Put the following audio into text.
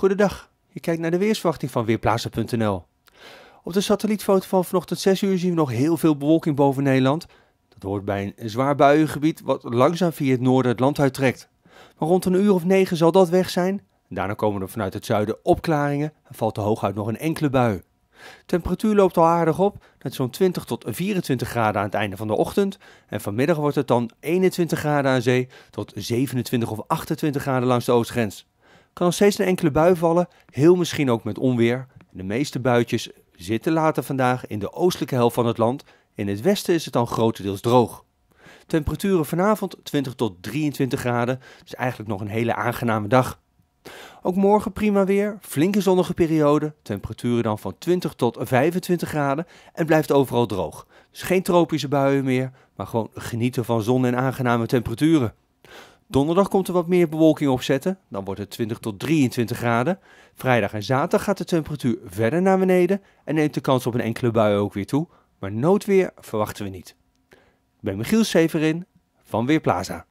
Goedendag, je kijkt naar de weersverwachting van Weerplaatsen.nl. Op de satellietfoto van vanochtend 6 uur zien we nog heel veel bewolking boven Nederland. Dat hoort bij een zwaar buiengebied wat langzaam via het noorden het land uittrekt. Maar rond een uur of negen zal dat weg zijn. Daarna komen er vanuit het zuiden opklaringen en valt er hooguit nog een enkele bui. Temperatuur loopt al aardig op, met zo'n 20 tot 24 graden aan het einde van de ochtend. En vanmiddag wordt het dan 21 graden aan zee tot 27 of 28 graden langs de oostgrens kan steeds een enkele bui vallen, heel misschien ook met onweer. De meeste buitjes zitten later vandaag in de oostelijke helft van het land. In het westen is het dan grotendeels droog. Temperaturen vanavond 20 tot 23 graden, dus eigenlijk nog een hele aangename dag. Ook morgen prima weer, flinke zonnige periode, temperaturen dan van 20 tot 25 graden en blijft overal droog. Dus geen tropische buien meer, maar gewoon genieten van zon en aangename temperaturen. Donderdag komt er wat meer bewolking opzetten. Dan wordt het 20 tot 23 graden. Vrijdag en zaterdag gaat de temperatuur verder naar beneden en neemt de kans op een enkele bui ook weer toe. Maar noodweer verwachten we niet. Ik ben Michiel Severin van Weerplaza.